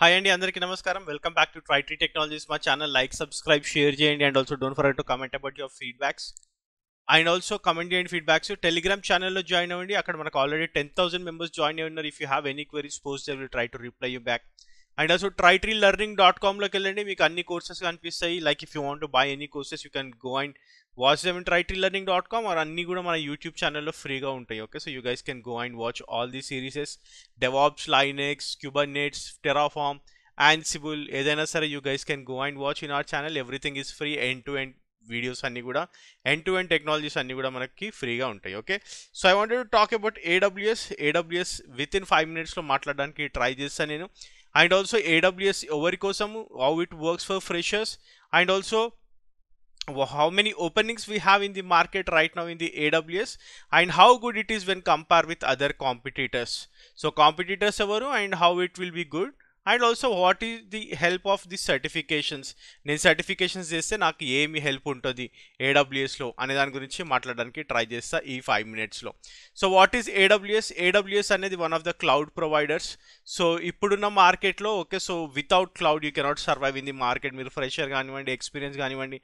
Hi అండి అందరికీ నమస్కారం welcome back to Tritree technologies మా ఛానల్ లైక్ సబ్స్క్రైబ్ షేర్ చేయండి and also don't for to comment about your feedbacks and also comment చేయండి feedbacks Telegram ఛానల్లో join అవ్వండి అక్కడ మనకు already ten thousand members join అయ్యి ఉన్నారు if you have any queries post will try to reply you back and try Tritree learning dot కామ్లోకి వెళ్ళండి మీకు అన్ని కోర్సెస్ కనిపిస్తాయి like if you want by any courses you can go and watch them in Tritree learning dot com or అన్ని కూడా మన YouTube ఛానల్లో ఫ్రీగా ఉంటాయి okay so you guys can go and watch all the serieses DevOps Linux Kubernetes Terraform Ansible ఏదైనా సరే you guys can go and watch in our channel everything is free end to end videos అన్నీ కూడా end to end technologies అన్నీ కూడా మనకి ఫ్రీగా ఉంటాయి okay so I wanted talk about AWS AWS with in five మినిట్స్లో మాట్లాడడానికి try చేస్తాను నేను and also AWS Overcosum, how it works for freshers and also how many openings we have in the market right now in the AWS and how good it is when compared with other competitors. So competitors evaru and how it will be good and also what is the help of the certifications నేను certifications చేస్తే నాకు ఏమి help ఉంటుంది ఏడబ్ల్యూఎస్లో అనే దాని గురించి మాట్లాడడానికి try చేస్తా ఈ ఫైవ్ మినిట్స్లో so what is AWS AWS అనేది one of the cloud providers so ఇప్పుడున్న మార్కెట్లో okay so without cloud you cannot survive in the market మీరు ఫ్రెషర్ కానివ్వండి ఎక్స్పీరియన్స్ కానివ్వండి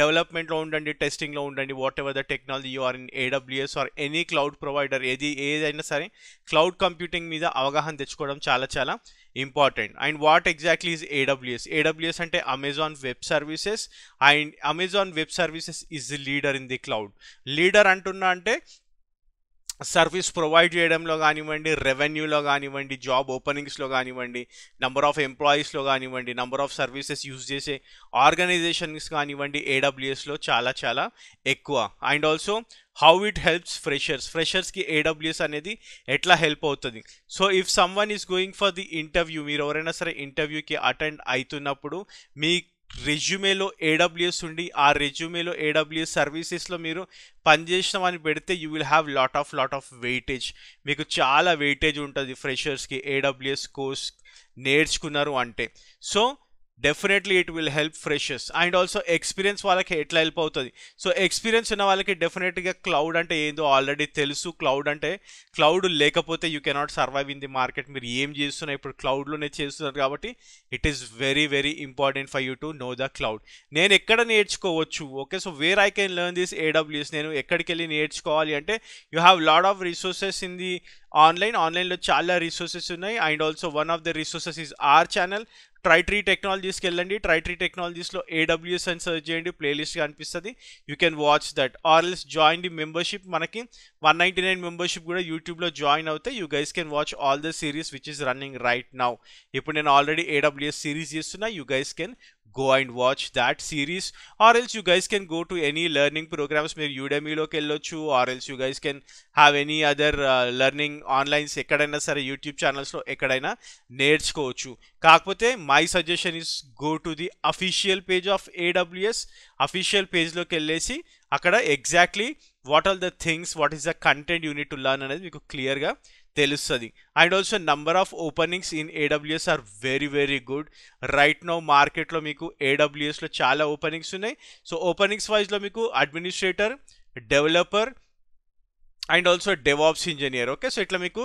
డెవలప్మెంట్లో ఉండండి టెస్టింగ్లో ఉండండి whatever the technology are in AWS or any cloud provider ఏది ఏదైనా సరే క్లౌడ్ కంప్యూటింగ్ మీద అవగాహన తెచ్చుకోవడం చాలా చాలా important and what exactly is AWS AWS అంటే Amazon web services and Amazon web services is leader in the cloud leader అంటున్నా అంటే సర్వీస్ ప్రొవైడ్ చేయడంలో కానివ్వండి రెవెన్యూలో కానివ్వండి జాబ్ ఓపెనింగ్స్లో కానివ్వండి నెంబర్ ఆఫ్ ఎంప్లాయీస్లో కానివ్వండి నెంబర్ ఆఫ్ సర్వీసెస్ యూజ్ చేసే ఆర్గనైజేషన్స్ కానివ్వండి ఏడబ్ల్యూఎస్లో చాలా చాలా ఎక్కువ and also how it helps freshers ఫ్రెషర్స్కి ఏడబ్ల్యూఎస్ అనేది ఎట్లా హెల్ప్ అవుతుంది so if someone is going for the interview మీరు ఎవరైనా సరే ఇంటర్వ్యూకి అటెండ్ అవుతున్నప్పుడు మీ రెజ్యూమేలో ఏడబ్ల్యూఎస్ ఉండి ఆ రెజ్యూమేలో ఏడబ్ల్యూఎస్ సర్వీసెస్లో మీరు పనిచేసినామని పెడితే you will have lot of lot of weightage మీకు చాలా వెయిటేజ్ ఉంటుంది ఫ్రెషర్స్కి ఏడబ్ల్యూఎస్ కోర్స్ నేర్చుకున్నారు అంటే so definitely it will help freshers and also experience వాళ్ళకి ఎట్లా హెల్ప్ అవుతుంది సో ఎక్స్పీరియన్స్ ఉన్న వాళ్ళకి డెఫినెట్గా క్లౌడ్ అంటే ఏందో ఆల్రెడీ తెలుసు క్లౌడ్ అంటే క్లౌడ్ లేకపోతే you cannot survive in the market మీరు ఏం చేస్తున్నారు ఇప్పుడు క్లౌడ్లోనే చేస్తున్నారు కాబట్టి it is very very important for you to know the cloud నేను ఎక్కడ నేర్చుకోవచ్చు okay so where I can learn this AWS నేను ఎక్కడికి వెళ్ళి నేర్చుకోవాలి అంటే you have lot of resources in the online ఆన్లైన్లో చాలా రిసోర్సెస్ ఉన్నాయి and also one of the resources is our channel Tritree టెక్నాలజీస్కి వెళ్ళండి ట్రైట్రీ టెక్నాలజీస్లో ఏడబ్ల్యూఎస్ అని సర్చ్ చేయండి ప్లేలిస్ట్ కనిపిస్తుంది you can watch that or else join the membership మనకి one ninety nine membership కూడా యూట్యూబ్లో జాయిన్ అవుతే you guys can watch all the series which is running right now ఇప్పుడు నేను ఆల్రెడీ ఏడబ్ల్యూఎస్ సిరీస్ చేస్తున్నా you guys can go and watch that series or else you guys can go to any learning programs మీరు యూడమీలోకి వెళ్ళొచ్చు or else you guys can have any other learning onlines ఎక్కడైనా సరే YouTube ఛానల్స్లో ఎక్కడైనా నేర్చుకోవచ్చు కాకపోతే my suggestion is go to the official page of AWS official పేజ్లోకి వెళ్ళేసి అక్కడ exactly what are the things what is the content unit to learn అనేది మీకు క్లియర్గా తెలుస్తుంది and also number of openings in AWS are very very good right now మార్కెట్లో మీకు ఏడబ్ల్యూఎస్లో చాలా ఓపెనింగ్స్ ఉన్నాయి సో ఓపెనింగ్స్ వైజ్లో మీకు administrator developer and also devops engineer okay so ఇట్లా మీకు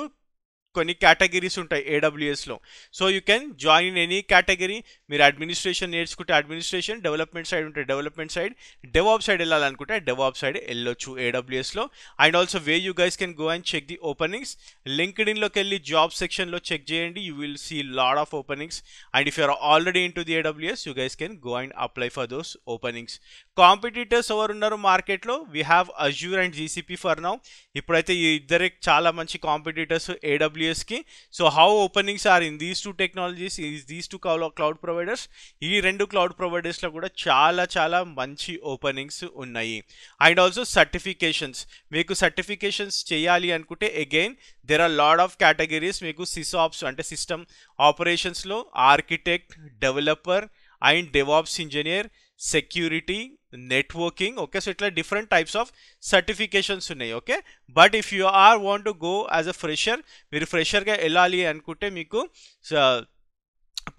కొన్ని కేటగిరీస్ ఉంటాయి ఏడబ్ల్యూఎస్లో so you can join any category మీరు అడ్మినిస్ట్రేషన్ నేర్చుకుంటే అడ్మినిస్ట్రేషన్ డెవలప్మెంట్ సైడ్ ఉంటే డెవలప్మెంట్ సైడ్ డెవాప్ సైడ్ వెళ్ళాలనుకుంటే డెవాప్ సైడ్ వెళ్ళొచ్చు ఏడబ్ల్యూఎస్లో and also way you guys can go and check the openings లింక్డ్ ఇన్లోకి వెళ్ళి జాబ్ సెక్షన్లో చెక్ చేయండి you will see lot of openings and if you're already in to the AWS you guys can go and apply for those openings competitors ఎవరు ఉన్నారు మార్కెట్లో we have Azure and GCP for now ఇప్పుడైతే ఈ ఇద్దరే చాలా మంచి competitors ఏడబ్ల్యూఎస్కి so how openings are in these two technologies is these two cloud providers ఈ రెండు క్లౌడ్ ప్రొవైడర్స్లో కూడా చాలా చాలా మంచి ఓపెనింగ్స్ ఉన్నాయి అండ్ ఆల్సో సర్టిఫికేషన్స్ మీకు సర్టిఫికేషన్స్ చేయాలి అనుకుంటే again there are lot of categories మీకు సిసాప్స్ అంటే సిస్టమ్ ఆపరేషన్స్లో architect developer and devops engineer security networking okay so it like different types of certifications ఉన్నాయి okay but if you are want to go as a fresher మీరు fresher గా వెళ్ళాలి అనుకుంటే మీకు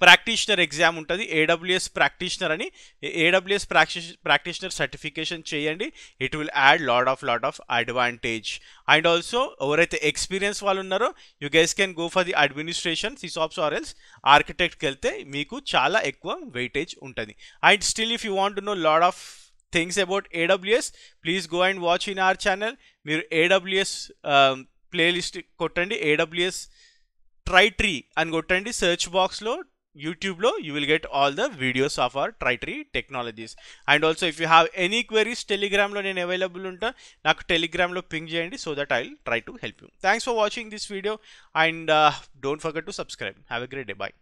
practitioner exam ఉంటుంది AWS practitioner అని AWS ప్రాక్టీ practitioner certification చేయండి it will add lot of lot of advantage and also ఎవరైతే ఎక్స్పీరియన్స్ వాళ్ళు ఉన్నారో you guys can go for the administration sys of సారెల్స్ ఆర్కిటెక్ట్కి వెళ్తే మీకు చాలా ఎక్కువ వెయిటేజ్ ఉంటుంది and still if you want know lot of things about AWS please go and watch in our channel మీరు ఏడబ్ల్యూఎస్ ప్లేలిస్ట్ um, కొట్టండి AWS try ట్రీ అని కొట్టండి సెర్చ్ బాక్స్లో యూట్యూబ్లో you will get all the videos of our ట్రైటరీ technologies and also if you have any queries టెలిగ్రామ్లో నేను అవైలబుల్ ఉంటా నాకు టెలిగ్రామ్లో పింగ్ చేయండి so that I will try to help you thanks for watching this video and don't forget to subscribe have a great day bye